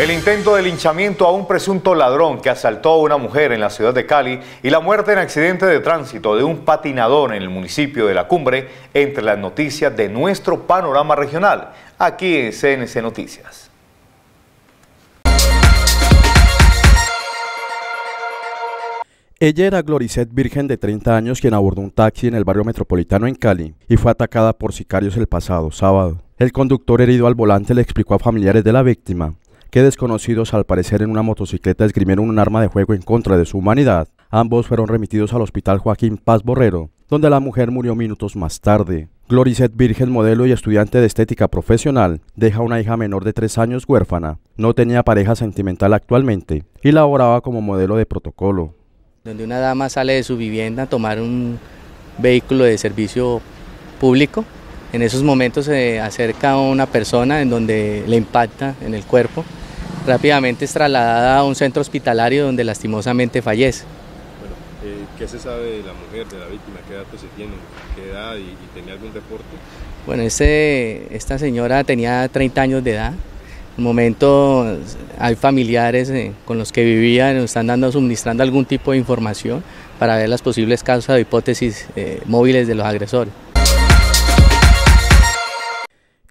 El intento de linchamiento a un presunto ladrón que asaltó a una mujer en la ciudad de Cali y la muerte en accidente de tránsito de un patinador en el municipio de La Cumbre entre las noticias de nuestro panorama regional, aquí en CNC Noticias. Ella era Gloricet Virgen de 30 años quien abordó un taxi en el barrio metropolitano en Cali y fue atacada por sicarios el pasado sábado. El conductor herido al volante le explicó a familiares de la víctima que desconocidos al parecer en una motocicleta esgrimieron un arma de juego en contra de su humanidad. Ambos fueron remitidos al hospital Joaquín Paz Borrero, donde la mujer murió minutos más tarde. Gloricet Virgen, modelo y estudiante de estética profesional, deja una hija menor de 3 años huérfana. No tenía pareja sentimental actualmente y laboraba como modelo de protocolo. Donde una dama sale de su vivienda a tomar un vehículo de servicio público, en esos momentos se acerca a una persona en donde le impacta en el cuerpo Rápidamente es trasladada a un centro hospitalario donde lastimosamente fallece. Bueno, eh, ¿Qué se sabe de la mujer, de la víctima? ¿Qué datos se tienen? ¿Qué edad y, tenía algún deporte? Bueno, esta señora tenía 30 años de edad. En momento hay familiares eh, con los que vivía, nos están dando, suministrando algún tipo de información para ver las posibles causas o hipótesis eh, móviles de los agresores.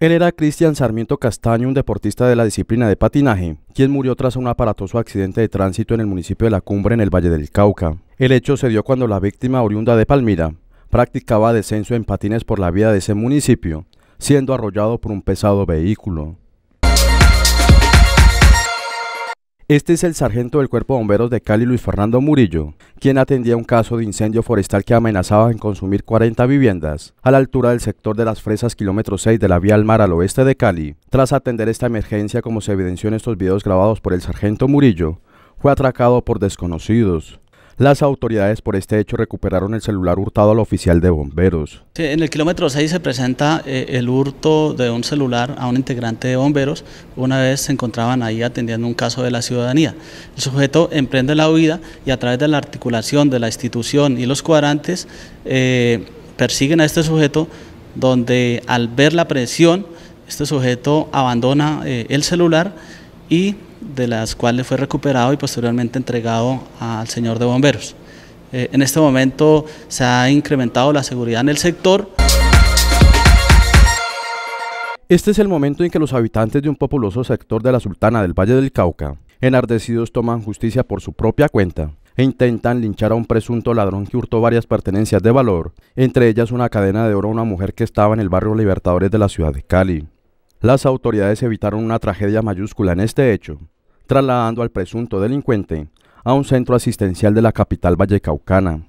Él era Cristian Sarmiento Castaño, un deportista de la disciplina de patinaje, quien murió tras un aparatoso accidente de tránsito en el municipio de La Cumbre, en el Valle del Cauca. El hecho se dio cuando la víctima oriunda de Palmira practicaba descenso en patines por la vía de ese municipio, siendo arrollado por un pesado vehículo. Este es el sargento del Cuerpo de Bomberos de Cali, Luis Fernando Murillo, quien atendía un caso de incendio forestal que amenazaba en consumir 40 viviendas a la altura del sector de las Fresas, kilómetro 6 de la vía al mar al oeste de Cali. Tras atender esta emergencia, como se evidenció en estos videos grabados por el sargento Murillo, fue atracado por desconocidos, las autoridades por este hecho recuperaron el celular hurtado al oficial de bomberos. En el kilómetro 6 se presenta eh, el hurto de un celular a un integrante de bomberos. Una vez se encontraban ahí atendiendo un caso de la ciudadanía. El sujeto emprende la huida y a través de la articulación de la institución y los cuadrantes eh, persiguen a este sujeto donde al ver la presión este sujeto abandona eh, el celular y de las cuales fue recuperado y posteriormente entregado al señor de bomberos. Eh, en este momento se ha incrementado la seguridad en el sector. Este es el momento en que los habitantes de un populoso sector de la Sultana del Valle del Cauca, enardecidos, toman justicia por su propia cuenta e intentan linchar a un presunto ladrón que hurtó varias pertenencias de valor, entre ellas una cadena de oro a una mujer que estaba en el barrio Libertadores de la ciudad de Cali. Las autoridades evitaron una tragedia mayúscula en este hecho, trasladando al presunto delincuente a un centro asistencial de la capital vallecaucana,